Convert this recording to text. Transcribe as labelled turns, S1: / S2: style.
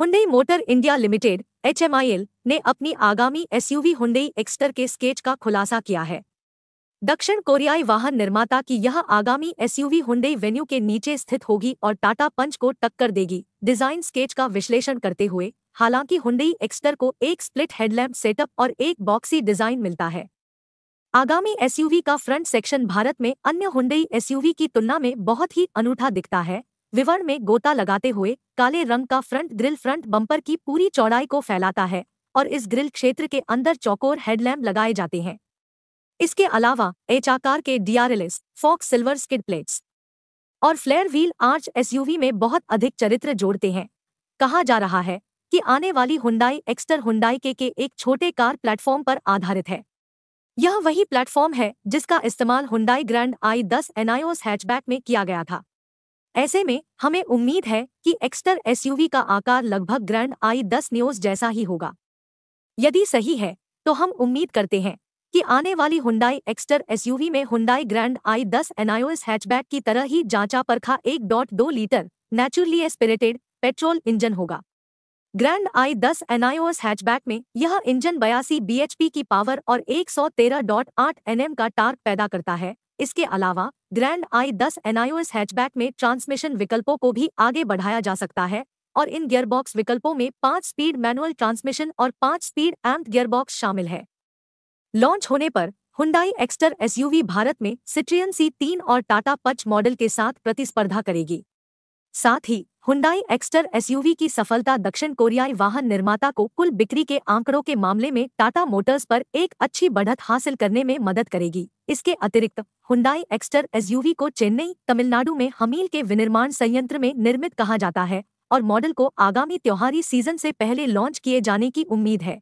S1: Hyundai motor India limited H ने अपनी आगामी एसयूवी हुंडई एक्स्टर के स्केच का खुलासा किया है दक्षिण कोरियाई वाहन निर्माता की यह आगामी एसयूवी हुंडई वेन्यू के नीचे स्थित होगी और टाटा पंच को टक्कर देगी डिजाइन स्केच का विश्लेषण करते हुए हालांकि हुंडई एक्स्टर को एक स्प्लिट हेडलैम्प सेटअप और एक बॉक्सी डिजाइन मिलता है आगामी एसयूवी का फ्रंट सेक्शन भारत में अन्य हुंडई एसयूवी की तुलना में बहुत ही अनूठा दिखता है विवरण में गोता लगाते हुए काले रंग का फ्रंट ग्रिल फ्रंट बम्पर की पूरी चौड़ाई को फैलाता है और इस ग्रिल क्षेत्र के अंदर चौकोर हेडलैम्प लगाए जाते हैं इसके अलावा एच आकार के DRLs faux silver skid plates और फ्लेयर व्हील आर्च एसयूवी में बहुत अधिक चरित्र जोड़ते हैं कहा जा रहा है कि आने वाली हुंडाई एक्स्टर हुंडाई के के एक छोटे कार प्लेटफॉर्म पर आधारित है यह वही प्लेटफॉर्म है जिसका इस्तेमाल हुंडाई ग्रैंड आई दस एनआईओस हैचबैक में किया गया था ऐसे में हमें उम्मीद है कि एक्स्टर एसयूवी का आकार लगभग ग्रैंड आई दस न्यूज जैसा ही होगा यदि सही है तो हम उम्मीद करते हैं कि आने वाली हुंडाई एक्स्टर एसयूवी में हुंडाई ग्रैंड आई दस एनआईओएस हैचबैक की तरह ही जांचा परखा एक डॉट दो litre naturally aspirated petrol engine होगा ग्रैंड आई दस एनआईओएस हैचबैक में यह इंजन बयासी बीएचपी की पावर और 113.8 एनएम का टार्क पैदा करता है इसके अलावा ग्रैंड आई दस एनआईओएस हैचबैक में ट्रांसमिशन विकल्पों को भी आगे बढ़ाया जा सकता है और इन गियरबॉक्स विकल्पों में पांच स्पीड मैनुअल ट्रांसमिशन और पांच स्पीड एम्प गियरबॉक्स शामिल है लॉन्च होने पर हुंडाई एक्स्टर एसयूवी भारत में सिट्रियन सी तीन और टाटा पच मॉडल के साथ प्रतिस्पर्धा करेगी साथ ही हुंडई एक्सटर एसयूवी की सफलता दक्षिण कोरियाई वाहन निर्माता को कुल बिक्री के आंकड़ों के मामले में टाटा मोटर्स पर एक अच्छी बढ़त हासिल करने में मदद करेगी इसके अतिरिक्त हुंडई एक्सटर एसयूवी को चेन्नई तमिलनाडु में हमील के विनिर्माण संयंत्र में निर्मित कहा जाता है और मॉडल को आगामी त्योहारी सीजन से पहले लॉन्च किए जाने की उम्मीद है